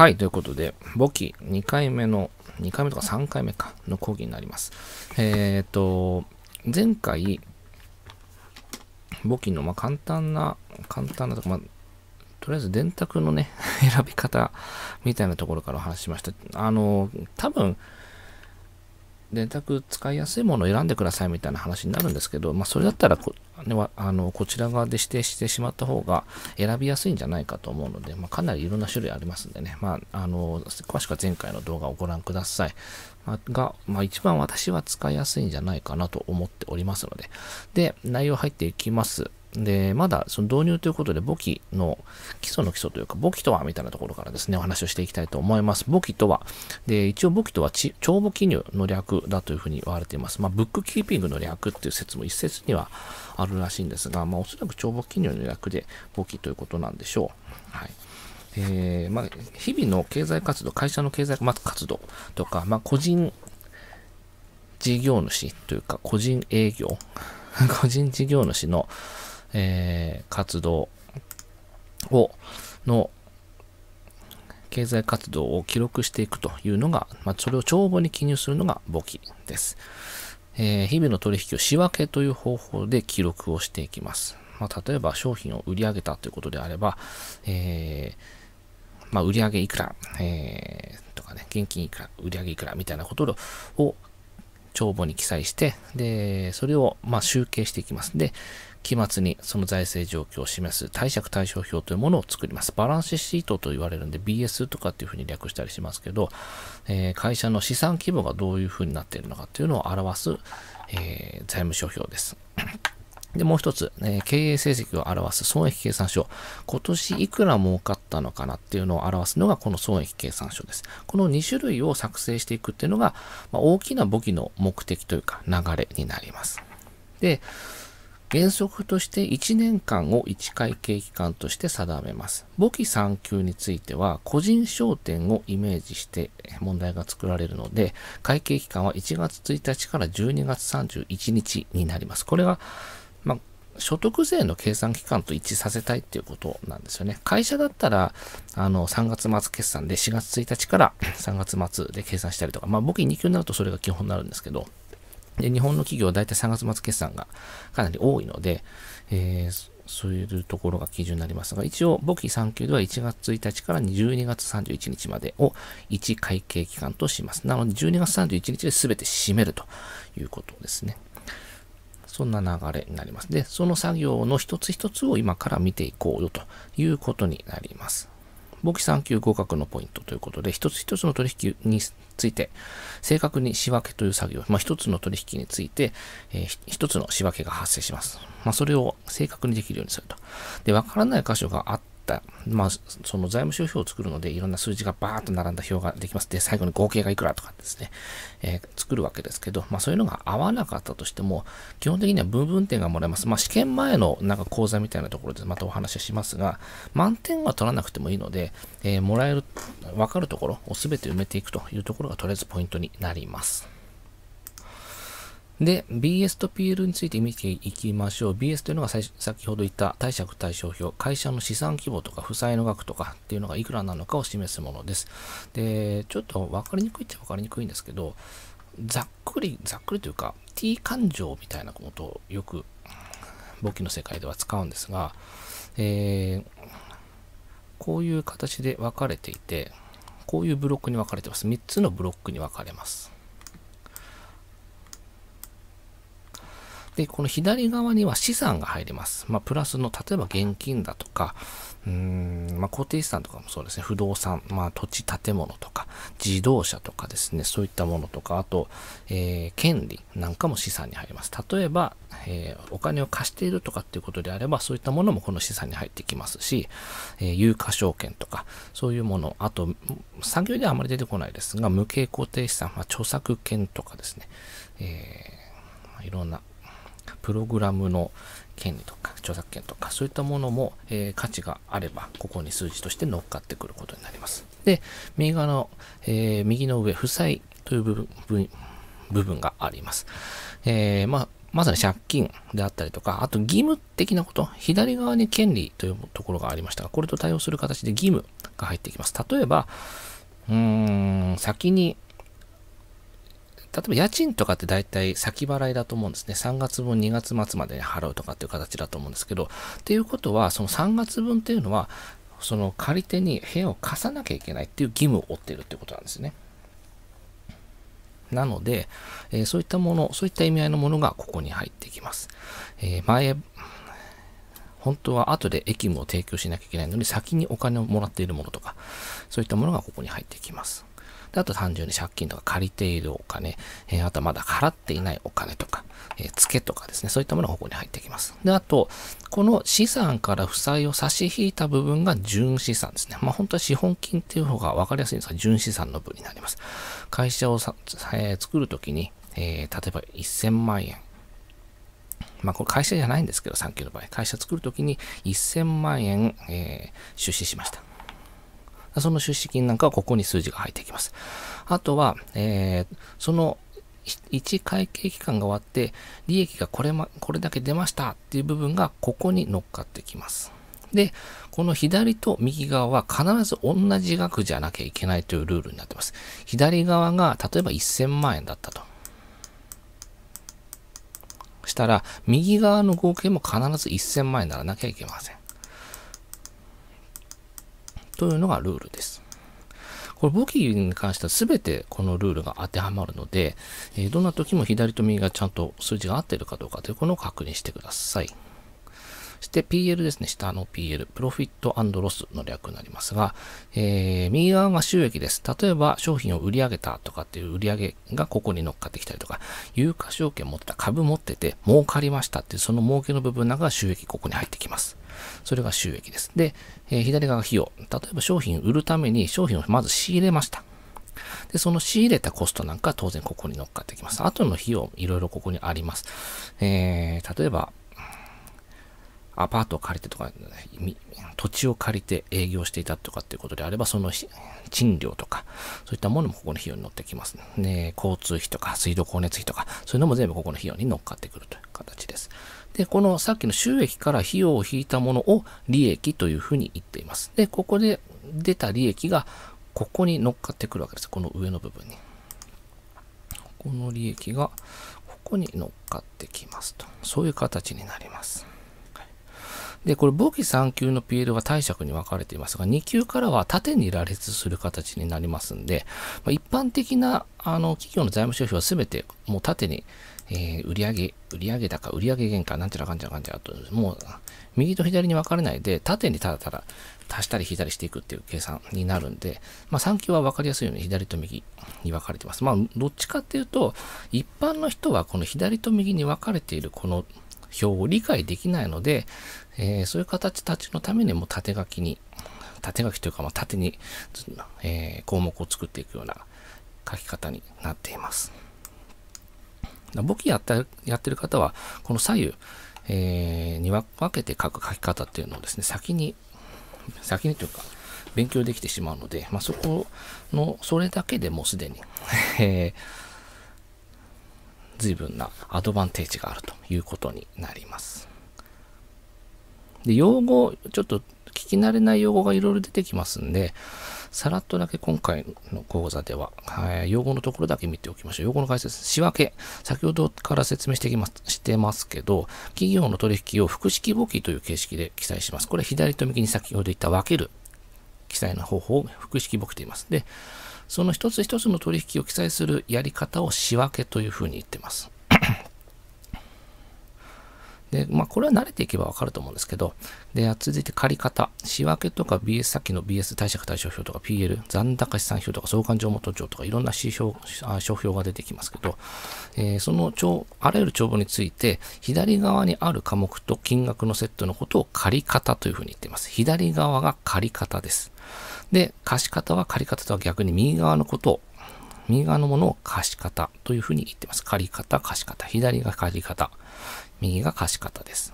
はい、ということで、簿記2回目の、2回目とか3回目か、の講義になります。えっ、ー、と、前回、簿記の、まあ、簡単な、簡単なとか、まあ、とりあえず電卓のね、選び方みたいなところからお話ししました。あの、多分、電卓使いやすいものを選んでくださいみたいな話になるんですけど、まあ、それだったらこ、ね、あのこちら側で指定してしまった方が選びやすいんじゃないかと思うので、まあ、かなりいろんな種類ありますんでね、まあ、あの詳しくは前回の動画をご覧ください。まあ、が、まあ、一番私は使いやすいんじゃないかなと思っておりますので、で、内容入っていきます。で、まだその導入ということで、簿記の基礎の基礎というか、簿記とはみたいなところからですね、お話をしていきたいと思います。簿記とは、で、一応簿記とは帳簿記入の略だというふうに言われています。まあ、ブックキーピングの略っていう説も一説にはあるらしいんですが、まあ、おそらく帳簿記入の略で簿記ということなんでしょう。はい。えー、まあ、日々の経済活動、会社の経済活動とか、まあ、個人事業主というか、個人営業、個人事業主のえー、活動を、の、経済活動を記録していくというのが、まあ、それを帳簿に記入するのが簿記です。えー、日々の取引を仕分けという方法で記録をしていきます。まあ、例えば商品を売り上げたということであれば、えー、まあ、売上いくら、えー、とかね、現金いくら、売上いくらみたいなことを帳簿に記載して、で、それをま集計していきます。で、期末にその財政状況を示す貸借対照表というものを作ります。バランスシートと言われるんで BS とかっていうふうに略したりしますけど、えー、会社の資産規模がどういうふうになっているのかっていうのを表す、えー、財務諸表です。で、もう一つ、えー、経営成績を表す損益計算書。今年いくら儲かったのかなっていうのを表すのがこの損益計算書です。この2種類を作成していくっていうのが、まあ、大きな簿記の目的というか流れになります。で、原則として1年間を1会計期間として定めます。簿記3級については、個人商店をイメージして問題が作られるので、会計期間は1月1日から12月31日になります。これが、まあ、所得税の計算期間と一致させたいっていうことなんですよね。会社だったら、あの、3月末決算で4月1日から3月末で計算したりとか、まあ、簿記2級になるとそれが基本になるんですけど、で、日本の企業は大体3月末決算がかなり多いので、えー、そういうところが基準になりますが、一応、簿記3級では1月1日から12月31日までを1会計期間とします。なので、12月31日で全て締めるということですね。そんな流れになります。で、その作業の一つ一つを今から見ていこうよということになります。簿記3級合格のポイントということで、一つ一つの取引について、正確に仕分けという作業、まあ、一つの取引について、えー、一つの仕分けが発生します。まあ、それを正確にできるようにすると。で、わからない箇所があっ、まあ、その財務諸表を作るので、いろんな数字がバーッと並んだ表ができます。で、最後に合計がいくらとかですね、えー、作るわけですけど、まあ、そういうのが合わなかったとしても、基本的には部分点がもらえます。まあ、試験前のなんか講座みたいなところでまたお話ししますが、満点は取らなくてもいいので、えー、もらえる、わかるところを全て埋めていくというところがとりあえずポイントになります。で、BS と PL について見ていきましょう。BS というのが先ほど言った貸借対照表、会社の資産規模とか負債の額とかっていうのがいくらなのかを示すものです。で、ちょっと分かりにくいっちゃ分かりにくいんですけど、ざっくり、ざっくりというか、T 感情みたいなことをよく簿記の世界では使うんですが、えー、こういう形で分かれていて、こういうブロックに分かれてます。3つのブロックに分かれます。で、この左側には資産が入ります。まあ、プラスの、例えば現金だとか、うーん、まあ、固定資産とかもそうですね。不動産、まあ、土地、建物とか、自動車とかですね、そういったものとか、あと、えー、権利なんかも資産に入ります。例えば、えー、お金を貸しているとかっていうことであれば、そういったものもこの資産に入ってきますし、えー、有価証券とか、そういうもの、あと、産業ではあまり出てこないですが、無形固定資産、まあ、著作権とかですね、えー、いろんなプログラムの権利とか著作権とかそういったものも、えー、価値があればここに数字として乗っかってくることになります。で、右側の、えー、右の上、負債という部分部分があります。えー、まあまさに借金であったりとか、あと義務的なこと、左側に権利というところがありましたが、これと対応する形で義務が入ってきます。例えば、うーん、先に例えば家賃とかって大体先払いだと思うんですね。3月分、2月末までに払うとかっていう形だと思うんですけど、っていうことは、その3月分っていうのは、その借り手に部屋を貸さなきゃいけないっていう義務を負っているってことなんですね。なので、えー、そういったもの、そういった意味合いのものがここに入ってきます。えー、前、本当は後で駅務を提供しなきゃいけないのに、先にお金をもらっているものとか、そういったものがここに入ってきます。であと単純に借金とか借りているお金、えー、あとはまだ払っていないお金とか、えー、付けとかですね、そういったものがここに入ってきます。で、あと、この資産から負債を差し引いた部分が純資産ですね。まあ、本当は資本金っていう方が分かりやすいんですが、純資産の分になります。会社をさ、えー、作るときに、えー、例えば1000万円、まあ、これ会社じゃないんですけど、産休の場合、会社作るときに1000万円、えー、出資しました。その出資金なんかはここに数字が入ってきます。あとは、えー、その1会計期間が終わって、利益がこれ,、ま、これだけ出ましたっていう部分がここに乗っかってきます。で、この左と右側は必ず同じ額じゃなきゃいけないというルールになってます。左側が例えば1000万円だったと。したら、右側の合計も必ず1000万円にならなきゃいけません。というのがルールです。これ簿記に関しては全てこのルールが当てはまるので、えどんな時も左と右がちゃんと数字が合ってるかどうかということを確認してください。そして PL ですね、下の PL、プロフィットロスの略になりますが、えー、右側が収益です。例えば商品を売り上げたとかっていう売り上げがここに乗っかってきたりとか、有価証券持ってた株持ってて儲かりましたっていうその儲けの部分なんか収益ここに入ってきます。それが収益です。で、えー、左側が費用。例えば商品売るために商品をまず仕入れました。で、その仕入れたコストなんか当然ここに乗っかってきます。後の費用、いろいろここにあります。えー、例えば、アパートを借りてとか、土地を借りて営業していたとかっていうことであれば、その賃料とか、そういったものもここの費用に乗ってきます。ね、交通費とか、水道光熱費とか、そういうのも全部ここの費用に乗っかってくるという形です。で、このさっきの収益から費用を引いたものを利益というふうに言っています。で、ここで出た利益が、ここに乗っかってくるわけです。この上の部分に。ここの利益が、ここに乗っかってきますと。そういう形になります。で、これ、簿記3級の PL は貸借に分かれていますが、2級からは縦に羅列する形になりますんで、まあ、一般的な、あの、企業の財務収支は全て、もう縦に、えー、売上、売上高、売上原価、なんちゃらかんちゃらかんちゃらと、もう、右と左に分かれないで、縦にただただ足したり引いたりしていくっていう計算になるんで、まあ、3級は分かりやすいように左と右に分かれてます。まあ、どっちかっていうと、一般の人はこの左と右に分かれているこの表を理解できないので、えー、そういう形たちのためにも縦書きに、縦書きというか、ま縦に、えー、項目を作っていくような書き方になっています。簿記やったやってる方は、この左右、えー、に分けて書く書き方っていうのをですね、先に、先にというか、勉強できてしまうので、まあ、そこの、それだけでもうすでに、えー随分なアドバンテージがあるということになります。で、用語、ちょっと聞き慣れない用語がいろいろ出てきますんで、さらっとだけ今回の講座では、え用語のところだけ見ておきましょう。用語の解説、仕分け。先ほどから説明してきます、してますけど、企業の取引を複式簿記という形式で記載します。これ左と右に先ほど言った分ける記載の方法を複式簿記と言います。で、その一つ一つの取引を記載するやり方を仕分けというふうに言ってます。で、まあ、これは慣れていけばわかると思うんですけど、で、続いて借方。仕分けとか BS、さっきの BS 貸借対照表とか PL、残高資産表とか相関上元帳とかいろんな指標、あ商標が出てきますけど、えー、その帳、あらゆる帳簿について、左側にある科目と金額のセットのことを借方というふうに言っています。左側が借方です。で、貸方は借方とは逆に右側のことを、右側のものを貸方というふうに言ってます。借方、貸方。左が借方。右が貸方です。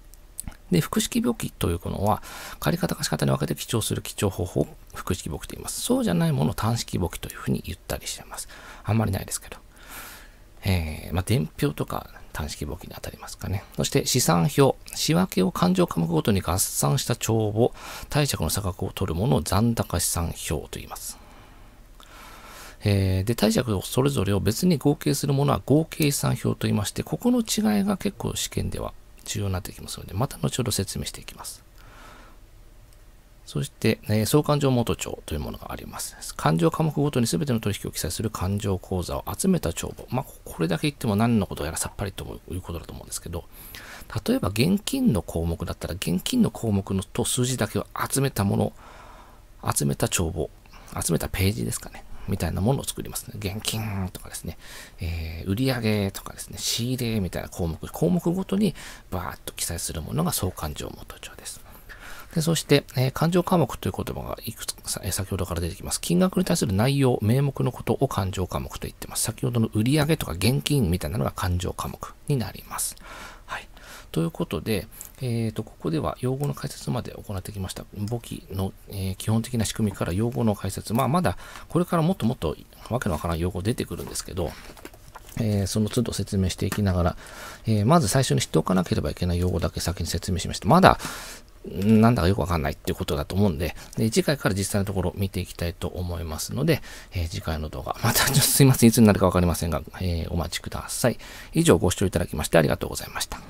で、複式簿記というものは、借方貸方に分けて記帳する記帳方法を複式簿記と言います。そうじゃないものを単式簿記というふうに言ったりしてます。あんまりないですけど。えー、まあ、伝票とか短式簿記に当たりますかね。そして試算表。仕分けを勘定科目ごとに合算した帳簿、貸借の差額を取るものを残高試算表と言います。えー、で、貸借をそれぞれを別に合計するものは合計試算表と言いまして、ここの違いが結構試験では重要になってきますので、また後ほど説明していきます。そして、え総勘定元帳というものがあります。勘定科目ごとに全ての取引を記載する勘定口座を集めた帳簿。まあ、これだけ言っても何のことやらさっぱりということだと思うんですけど、例えば現金の項目だったら、現金の項目のと数字だけを集めたもの、集めた帳簿、集めたページですかね。みたいなものを作りますね。現金とかですね、えー、売上とかですね、仕入れみたいな項目、項目ごとにバーッと記載するものが総勘定元帳です。でそして、えー、勘定科目という言葉がいくつか、えー、先ほどから出てきます。金額に対する内容、名目のことを勘定科目と言ってます。先ほどの売上とか現金みたいなのが勘定科目になります。はい。ということで、えーと、ここでは用語の解説まで行ってきました。簿記の、えー、基本的な仕組みから用語の解説。まあ、まだこれからもっともっとわけのわからん用語出てくるんですけど、えー、その都度説明していきながら、えー、まず最初に知っておかなければいけない用語だけ先に説明しました。まだなんだかよくわかんないっていうことだと思うんで、で次回から実際のところ見ていきたいと思いますので、えー、次回の動画、またちょっとすいません、いつになるかわかりませんが、えー、お待ちください。以上ご視聴いただきましてありがとうございました。